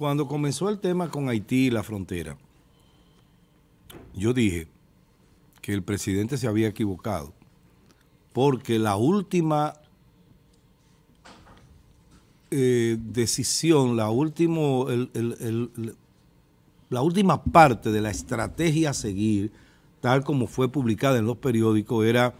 Cuando comenzó el tema con Haití y la frontera, yo dije que el presidente se había equivocado, porque la última eh, decisión, la, la última parte de la estrategia a seguir, tal como fue publicada en los periódicos, era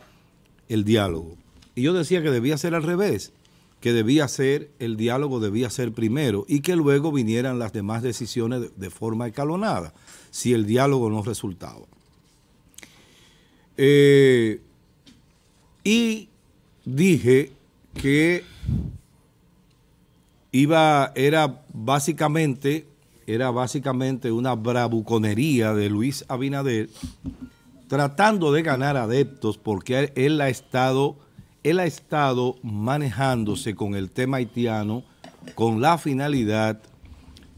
el diálogo. Y yo decía que debía ser al revés que debía ser, el diálogo debía ser primero y que luego vinieran las demás decisiones de, forma escalonada, si el diálogo no resultaba. Eh, y dije que iba, era básicamente, era básicamente una bravuconería de Luis Abinader tratando de ganar adeptos porque él ha estado él ha estado manejándose con el tema haitiano con la finalidad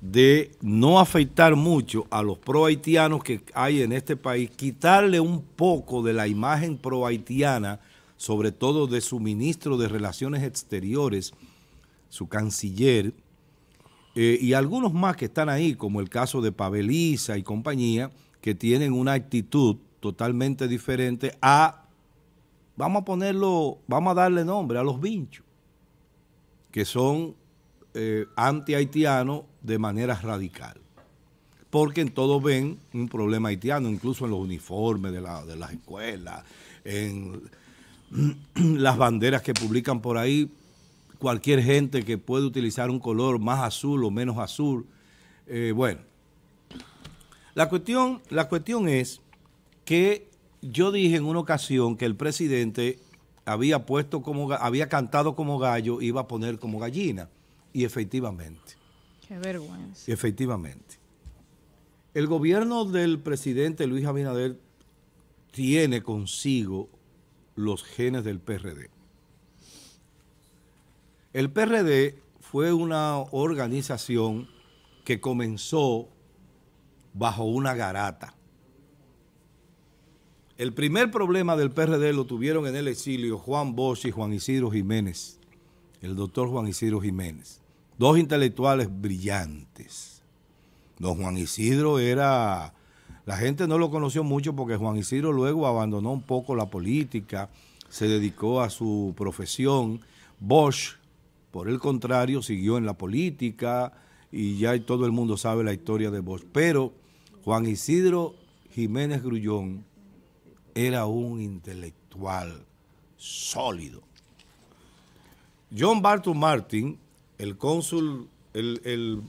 de no afectar mucho a los pro-haitianos que hay en este país, quitarle un poco de la imagen pro-haitiana, sobre todo de su ministro de Relaciones Exteriores, su canciller, eh, y algunos más que están ahí, como el caso de Paveliza y compañía, que tienen una actitud totalmente diferente a vamos a ponerlo, vamos a darle nombre a los vinchos, que son eh, anti-haitianos de manera radical. Porque en todo ven un problema haitiano, incluso en los uniformes de, las escuelas, en las banderas que publican por ahí, cualquier gente que puede utilizar un color más azul o menos azul. Eh, bueno, la cuestión, la cuestión es que yo dije en una ocasión que el presidente había puesto como había cantado como gallo, iba a poner como gallina. Y efectivamente. Qué vergüenza. efectivamente. El gobierno del presidente Luis Abinader tiene consigo los genes del PRD. El PRD fue una organización que comenzó bajo una garata el primer problema del PRD lo tuvieron en el exilio Juan Bosch y Juan Isidro Jiménez, el doctor Juan Isidro Jiménez, dos intelectuales brillantes. Don Juan Isidro era, la gente no lo conoció mucho porque Juan Isidro luego abandonó un poco la política, se dedicó a su profesión. Bosch, por el contrario, siguió en la política y ya todo el mundo sabe la historia de Bosch. Pero Juan Isidro Jiménez Grullón, era un intelectual sólido. John Barton Martin, el cónsul, el,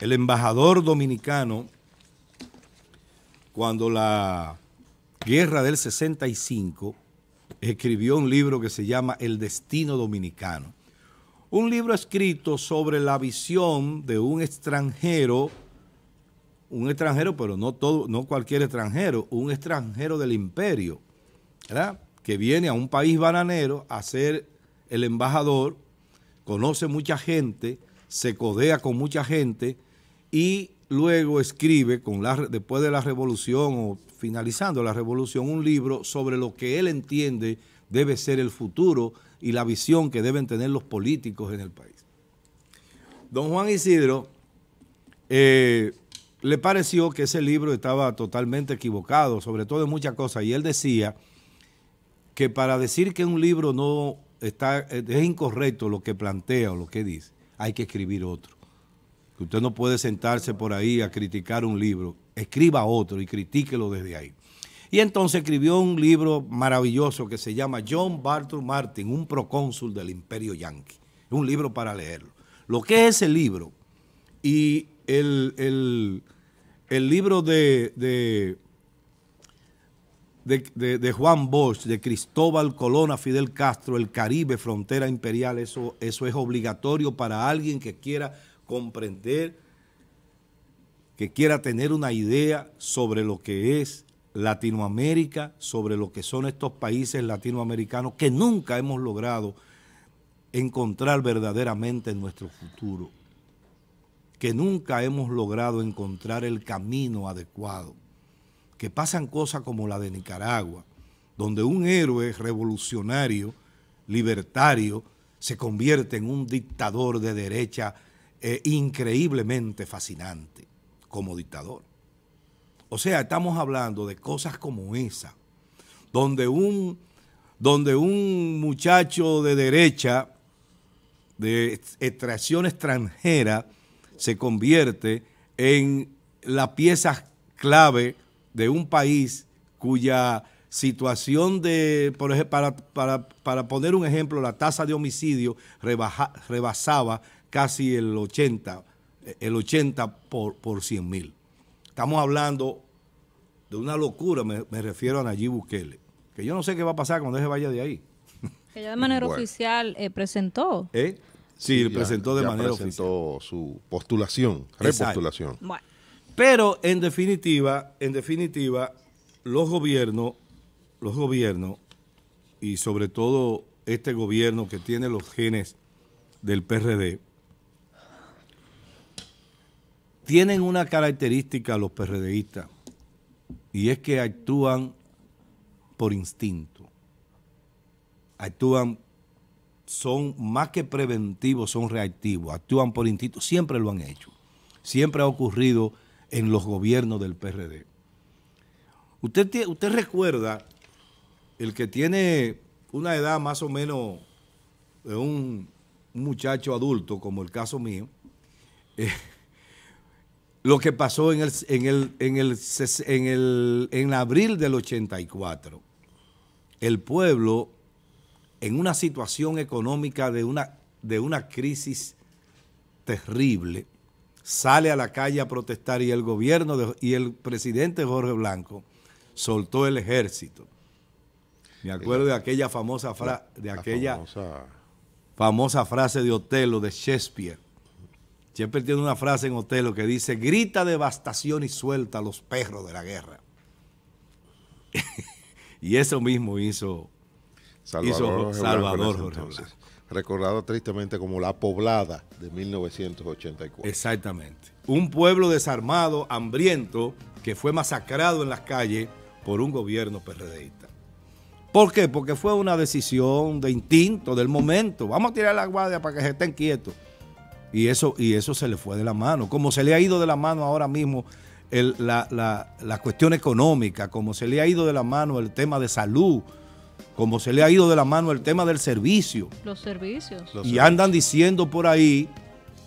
el embajador dominicano, cuando la guerra del 65, escribió un libro que se llama El Destino Dominicano. Un libro escrito sobre la visión de un extranjero un extranjero, pero no todo, no cualquier extranjero, un extranjero del imperio, ¿verdad? Que viene a un país bananero a ser el embajador, conoce mucha gente, se codea con mucha gente y luego escribe con después de la revolución o finalizando la revolución un libro sobre lo que él entiende debe ser el futuro y la visión que deben tener los políticos en el país. Don Juan Isidro eh, le pareció que ese libro estaba totalmente equivocado, sobre todo en muchas cosas, y él decía que para decir que un libro no está, es incorrecto lo que plantea o lo que dice, hay que escribir otro. usted no puede sentarse por ahí a criticar un libro, escriba otro y critíquelo desde ahí. Y entonces escribió un libro maravilloso que se llama John Barton Martin, un procónsul del imperio Yankee. Un libro para leerlo. Lo que es ese libro y el el libro de, de, Juan Bosch, de Cristóbal Colón a Fidel Castro, el Caribe, frontera imperial, eso, eso es obligatorio para alguien que quiera comprender, que quiera tener una idea sobre lo que es Latinoamérica, sobre lo que son estos países latinoamericanos que nunca hemos logrado encontrar verdaderamente en nuestro futuro que nunca hemos logrado encontrar el camino adecuado, que pasan cosas como la de Nicaragua, donde un héroe revolucionario, libertario, se convierte en un dictador de derecha eh, increíblemente fascinante como dictador. O sea, estamos hablando de cosas como esa, donde un, donde un muchacho de derecha, de extracción extranjera, se convierte en la pieza clave de un país cuya situación de, por ejemplo, para, para, poner un ejemplo, la tasa de homicidio rebasaba casi el 80, el 80 por, por 100 mil. Estamos hablando de una locura, me, refiero a Nayib Bukele, que yo no sé qué va a pasar cuando él se vaya de ahí. Que ya de manera oficial eh, presentó. ¿Eh? Sí, presentó de manera presentó su postulación, repostulación. Pero en definitiva, en definitiva, los gobiernos, los gobiernos y sobre todo este gobierno que tiene los genes del PRD, tienen una característica los PRDistas y es que actúan por instinto, actúan son más que preventivos, son reactivos, actúan por instinto, siempre lo han hecho. Siempre ha ocurrido en los gobiernos del PRD. Usted, usted recuerda el que tiene una edad más o menos de un, muchacho adulto, como el caso mío, eh, lo que pasó el, en, el, en, en abril del 84. El pueblo en una situación económica de una, de una crisis terrible, sale a la calle a protestar y el gobierno y el presidente Jorge Blanco soltó el ejército. Me acuerdo de aquella famosa frase, de aquella famosa... famosa... frase de Otelo de Shakespeare. Shakespeare tiene una frase en Otelo que dice, grita devastación y suelta a los perros de la guerra. y eso mismo hizo Salvador, hizo Salvador Recordado tristemente como la poblada de 1984. Exactamente. Un pueblo desarmado, hambriento, que fue masacrado en las calles por un gobierno perredeísta. ¿Por qué? Porque fue una decisión de instinto, del momento. Vamos a tirar la guardia para que se estén quietos. Y eso, y eso se le fue de la mano. Como se le ha ido de la mano ahora mismo la, la cuestión económica, como se le ha ido de la mano el tema de salud, como se le ha ido de la mano el tema del servicio. Los servicios. y andan diciendo por ahí,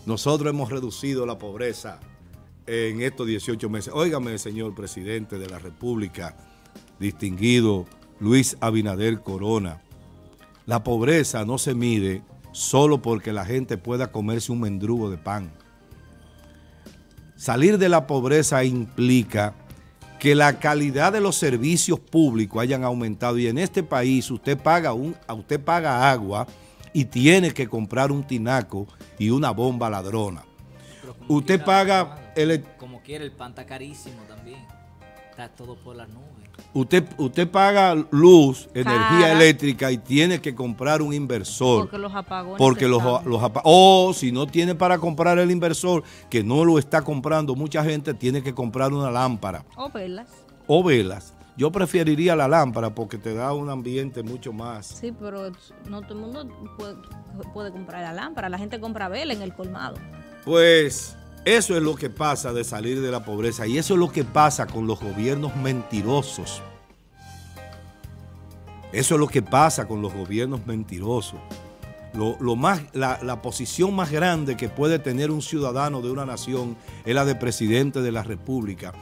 nosotros hemos reducido la pobreza en estos 18 meses. Óigame, señor presidente de la República, distinguido Luis Abinader Corona, la pobreza no se mide solo porque la gente pueda comerse un mendrugo de pan. Salir de la pobreza implica que la calidad de los servicios públicos hayan aumentado y en este país usted paga, un, usted paga agua y tiene que comprar un tinaco y una bomba ladrona. Usted paga... El, como quiere, el pan está carísimo también está todo por la nube. Usted, usted paga luz, energía eléctrica y tiene que comprar un inversor. Porque los apagones. Porque los, los O oh, si no tiene para comprar el inversor, que no lo está comprando mucha gente, tiene que comprar una lámpara. O velas. O velas. Yo preferiría la lámpara porque te da un ambiente mucho más. Sí, pero no todo el mundo puede, comprar la lámpara. La gente compra velas en el colmado. Pues eso es lo que pasa de salir de la pobreza y eso es lo que pasa con los gobiernos mentirosos. Eso es lo que pasa con los gobiernos mentirosos. Lo, más, la, la posición más grande que puede tener un ciudadano de una nación es la de presidente de la República.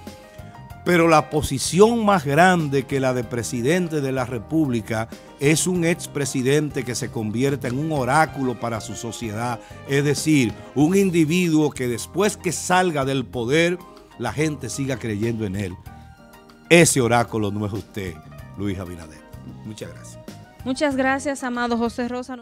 Pero la posición más grande que la de presidente de la República es un expresidente que se convierte en un oráculo para su sociedad, es decir, un individuo que después que salga del poder, la gente siga creyendo en él. Ese oráculo no es usted, Luis Abinader. Muchas gracias. Muchas gracias, amado José Rosa.